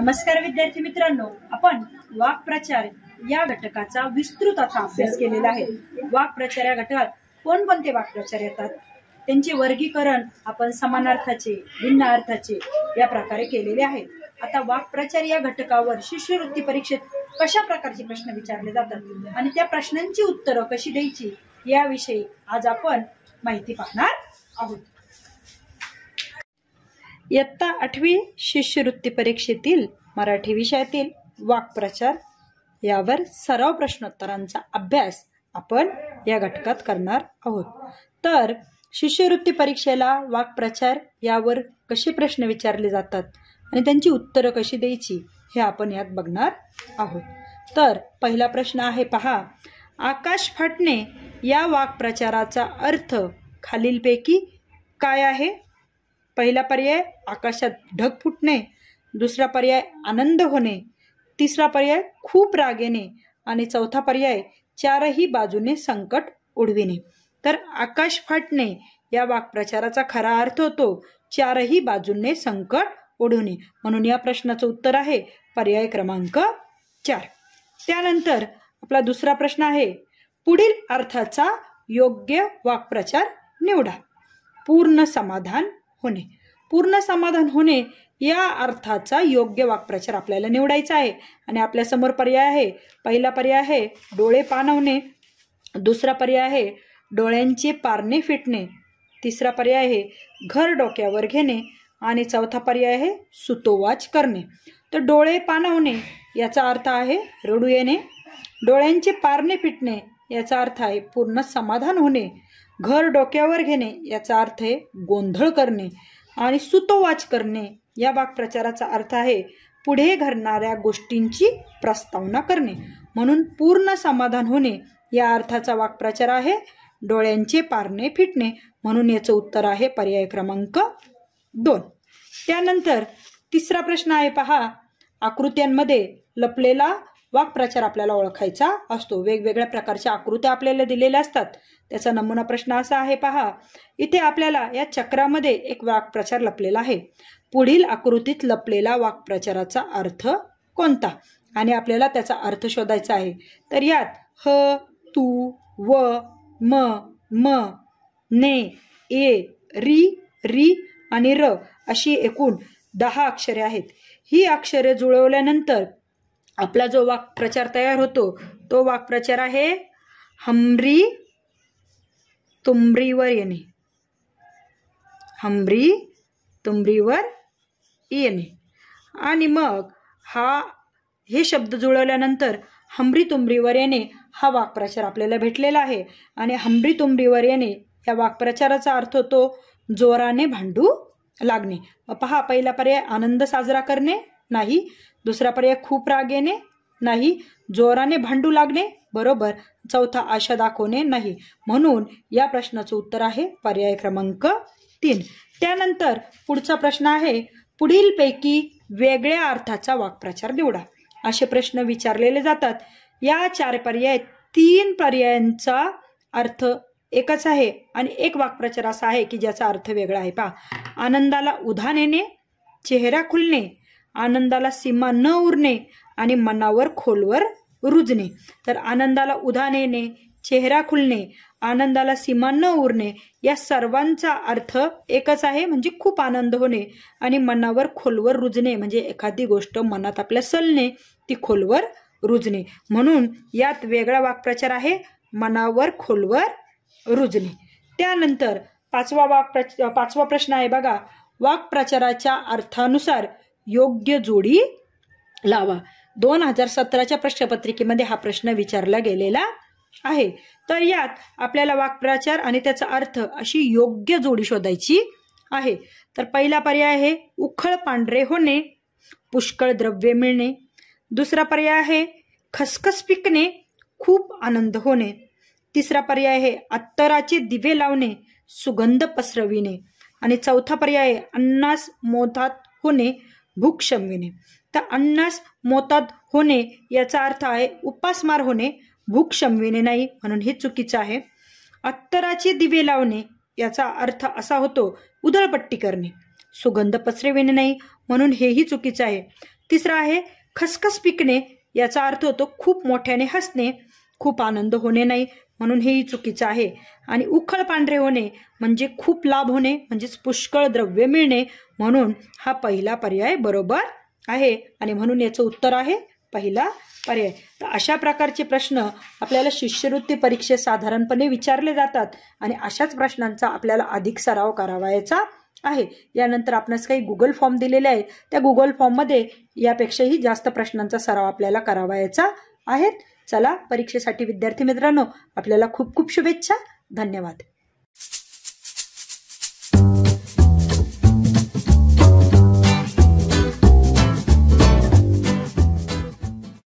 नमस्कार विद्यार्थी मित्रांनो आपण वाक्प्रचार या घटकाचा विस्तृत असा अभ्यास केलेला आहे वाक्प्रचार या घटकात कोणकोणते वाक्प्रचार येतात त्यांचे वर्गीकरण आपण समानार्थाचे भिन्न अर्थाचे या प्रकारे केलेले आहे आता वाक्प्रचार या घटकावर शिष्यवृत्ती परीक्षेत कशा प्रकारचे प्रश्न विचारले जातात आणि त्या प्रश्नांची उत्तरं कशी द्यायची याविषयी आज आपण माहिती पाहणार आहोत इयत्ता आठवी शिष्यवृत्ती परीक्षेतील मराठी विषयातील वाक्प्रचार यावर सराव प्रश्नोत्तरांचा अभ्यास आपण या घटकात करणार आहोत तर शिष्यवृत्ती परीक्षेला वाक्प्रचार यावर कसे प्रश्न विचारले जातात आणि त्यांची उत्तरं कशी द्यायची हे आपण यात बघणार आहोत तर पहिला प्रश्न आहे पहा आकाश फाटणे या वाक्प्रचाराचा अर्थ खालीलपैकी काय आहे पहिला पर्याय आकाशात ढग फुटणे दुसरा पर्याय आनंद होणे तिसरा पर्याय खूप राग येणे आणि चौथा पर्याय चारही बाजूने संकट उडविणे तर आकाश फाटणे या वाक्प्रचाराचा खरा अर्थ होतो चारही बाजूने संकट ओढवणे म्हणून या प्रश्नाचं उत्तर आहे पर्याय क्रमांक चार त्यानंतर आपला दुसरा प्रश्न आहे पुढील अर्थाचा योग्य वाक्प्रचार निवडा पूर्ण समाधान होणे पूर्ण समाधान होणे या अर्थाचा योग्य वाक्प्रचार आपल्याला निवडायचा आहे आणि आपल्यासमोर पर्याय आहे पहिला पर्याय आहे डोळे पानवणे दुसरा पर्याय आहे डोळ्यांचे पारणे फिटणे तिसरा पर्याय आहे घर डोक्यावर घेणे आणि चौथा पर्याय आहे सुतोवाच करणे तर डोळे पानवणे याचा अर्थ आहे रडू येणे डोळ्यांचे पारणे फिटणे याचा अर्थ आहे पूर्ण समाधान होणे घर डोक्यावर घेणे याचा अर्थ आहे गोंधळ करणे आणि सुतोवाच करणे या वाक्प्रचाराचा अर्थ आहे पुढे घडणाऱ्या गोष्टींची प्रस्तावना करणे म्हणून पूर्ण समाधान होणे या अर्थाचा वाक्प्रचार आहे डोळ्यांचे पारणे फिटणे म्हणून याचं उत्तर आहे पर्याय क्रमांक दोन त्यानंतर तिसरा प्रश्न आहे पहा आकृत्यांमध्ये लपलेला वाक्प्रचार आपल्याला ओळखायचा असतो वेगवेगळ्या प्रकारच्या आकृत्या आपल्याला दिलेल्या असतात त्याचा नमुना प्रश्न असा आहे पहा इथे आपल्याला या चक्रामध्ये एक वाक्प्रचार लपलेला आहे पुढील आकृतीत लपलेला वाक्प्रचाराचा अर्थ कोणता आणि आपल्याला त्याचा अर्थ शोधायचा आहे तर यात ह तू व म म ने ए री री आणि र अशी एकूण दहा अक्षरे आहेत ही अक्षरे जुळवल्यानंतर आपला जो वाक्प्रचार तयार होतो तो वाक्प्रचार आहे हमरी तुमरीवर येणे हमरी तुमरीवर येणे आणि मग हा हे शब्द जुळवल्यानंतर हमरी तुमरीवर येणे हा वाक्प्रचार आपल्याला भेटलेला आहे आणि हमरी तुमरीवर येणे या वाक्प्रचाराचा अर्थ होतो जोराने भांडू लागणे पहा पहिला पर्याय आनंद साजरा करणे नाही दुसरा पर्याय खूप राग येणे नाही जोराने भांडू लागणे बरोबर चौथा आशा दाखवणे नाही म्हणून या प्रश्नाचं उत्तर आहे पर्याय क्रमांक तीन त्यानंतर पुढचा प्रश्न आहे पुढीलपैकी वेगळ्या अर्थाचा वाक्प्रचार निवडा असे प्रश्न विचारलेले जातात या चार पर्याय तीन पर्यायांचा अर्थ एकच आहे आणि एक वाक्प्रचार असा आहे की ज्याचा अर्थ वेगळा आहे पहा आनंदाला उधान येणे चेहरा खुलणे आनंदाला सीमा न उरणे आणि मनावर खोलवर रुजणे तर आनंदाला उधाण येणे चेहरा खुलणे आनंदाला सीमा न उरणे या सर्वांचा अर्थ एकच आहे म्हणजे खूप आनंद होणे आणि मनावर खोलवर रुजणे म्हणजे एखादी गोष्ट मनात आपल्या सलणे ती खोलवर रुजणे म्हणून यात वेगळा वाक्प्रचार आहे मनावर खोलवर रुजणे त्यानंतर पाचवा वाक्प्रच पाचवा प्रश्न आहे बघा वाक्प्रचाराच्या अर्थानुसार योग्य जोडी लावा दोन हजार सतराच्या प्रश्नपत्रिकेमध्ये हा प्रश्न विचारला गेलेला आहे तर यात आपल्याला वाक्प्रचार आणि त्याचा अर्थ अशी योग्य जोडी शोधायची आहे तर पहिला पर्याय आहे उखळ पांढरे होणे पुष्कळ द्रव्य मिळणे दुसरा पर्याय आहे खसखस पिकणे खूप आनंद होणे तिसरा पर्याय आहे अत्तराचे दिवे लावणे सुगंध पसरविणे आणि चौथा पर्याय आहे अन्नास मोदात होणे भूक शमविणे तर अन्नास मोतात होणे याचा अर्थ आहे उपासमार होणे भूक शमविणे नाही म्हणून हे चुकीचं आहे अत्तराचे दिवे लावणे याचा अर्थ असा होतो उदळपट्टी करणे सुगंध पसरविणे नाही म्हणून हेही चुकीचं आहे तिसरा आहे खसखस पिकणे याचा अर्थ होतो खूप मोठ्याने हसणे खूप आनंद होणे नाही म्हणून हेही चुकीचं आहे आणि उखळ पांढरे होणे म्हणजे खूप लाभ होणे म्हणजेच पुष्कळ द्रव्य मिळणे म्हणून हा पहिला पर्याय बरोबर आहे आणि म्हणून याचं उत्तर आहे पहिला पर्याय तर अशा प्रकारचे प्रश्न आपल्याला शिष्यवृत्ती परीक्षेत साधारणपणे विचारले जातात आणि अशाच प्रश्नांचा आपल्याला अधिक सराव करावायचा आहे यानंतर आपणास काही गुगल फॉर्म दिलेले आहेत त्या गुगल फॉर्ममध्ये यापेक्षाही जास्त प्रश्नांचा सराव आपल्याला करावायचा आहेत चला परीक्षेसाठी विद्यार्थी मित्रांनो आपल्याला खूप खूप शुभेच्छा धन्यवाद